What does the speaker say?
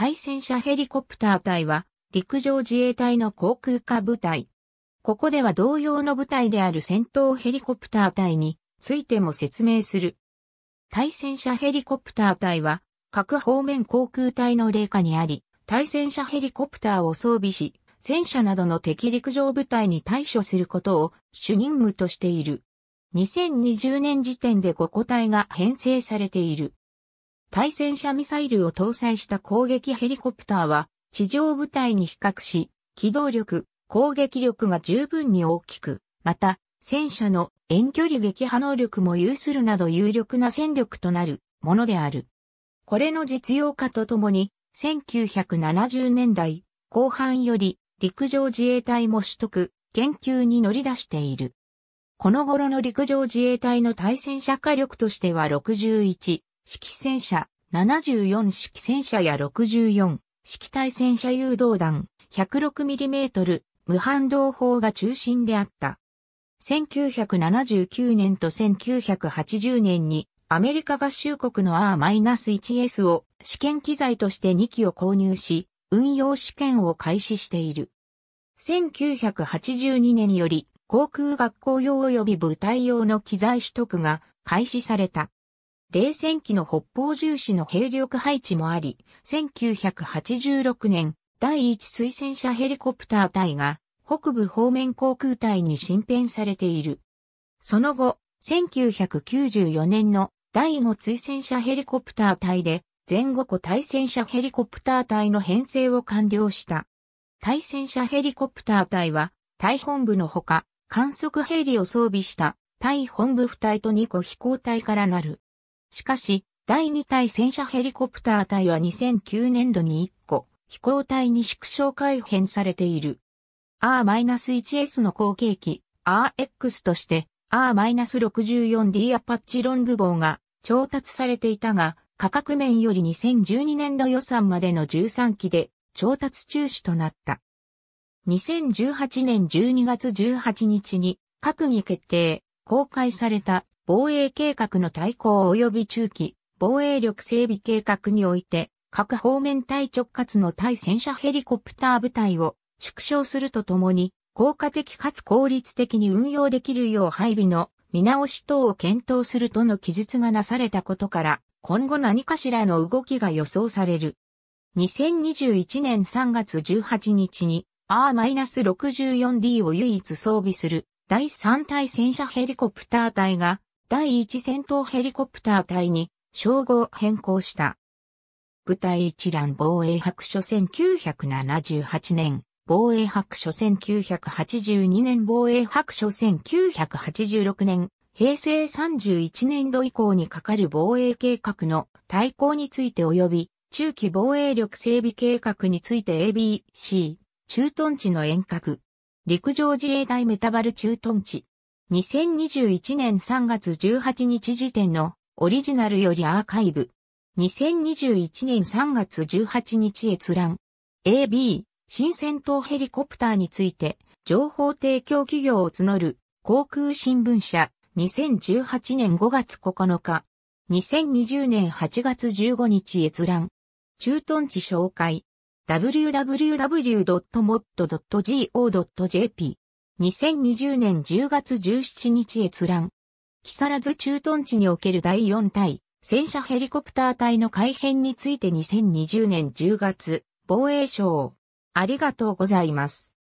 対戦車ヘリコプター隊は、陸上自衛隊の航空化部隊。ここでは同様の部隊である戦闘ヘリコプター隊についても説明する。対戦車ヘリコプター隊は、各方面航空隊の霊下にあり、対戦車ヘリコプターを装備し、戦車などの敵陸上部隊に対処することを主任務としている。2020年時点で5個体が編成されている。対戦車ミサイルを搭載した攻撃ヘリコプターは、地上部隊に比較し、機動力、攻撃力が十分に大きく、また、戦車の遠距離撃破能力も有するなど有力な戦力となるものである。これの実用化とともに、1970年代後半より陸上自衛隊も取得、研究に乗り出している。この頃の陸上自衛隊の対戦車火力としては61、式戦車、74式戦車や64式対戦車誘導弾 106mm 無反動砲が中心であった。1979年と1980年にアメリカ合衆国の R-1S を試験機材として2機を購入し、運用試験を開始している。1982年より航空学校用及び部隊用の機材取得が開始された。冷戦期の北方重視の兵力配置もあり、1986年、第一推薦者ヘリコプター隊が北部方面航空隊に新編されている。その後、1994年の第5推薦者ヘリコプター隊で前後個対戦車ヘリコプター隊の編成を完了した。対戦車ヘリコプター隊は、隊本部のほか、観測ヘリを装備した、隊本部二隊と2個飛行隊からなる。しかし、第2対戦車ヘリコプター隊は2009年度に1個、飛行隊に縮小改編されている。R-1S の後継機、RX として R-64D アパッチロングボウが調達されていたが、価格面より2012年度予算までの13機で調達中止となった。2018年12月18日に閣議決定、公開された防衛計画の対抗及び中期、防衛力整備計画において、各方面対直轄の対戦車ヘリコプター部隊を縮小するとともに、効果的かつ効率的に運用できるよう配備の見直し等を検討するとの記述がなされたことから、今後何かしらの動きが予想される。2021年3月18日に R-64D を唯一装備する第3対戦車ヘリコプター隊が第1戦闘ヘリコプター隊に称号変更した。部隊一覧防衛白書1978年、防衛白書1982年防衛白書1986年、平成31年度以降にかかる防衛計画の対抗について及び、中期防衛力整備計画について ABC、駐屯地の遠隔、陸上自衛隊メタバル駐屯地、2021年3月18日時点のオリジナルよりアーカイブ。2021年3月18日閲覧。AB、新戦闘ヘリコプターについて、情報提供企業を募る、航空新聞社、2018年5月9日。2020年8月15日閲覧。駐屯地紹介。www.mod.go.jp 2020年10月17日閲覧。木更津駐屯地における第4隊、戦車ヘリコプター隊の改編について2020年10月、防衛省。ありがとうございます。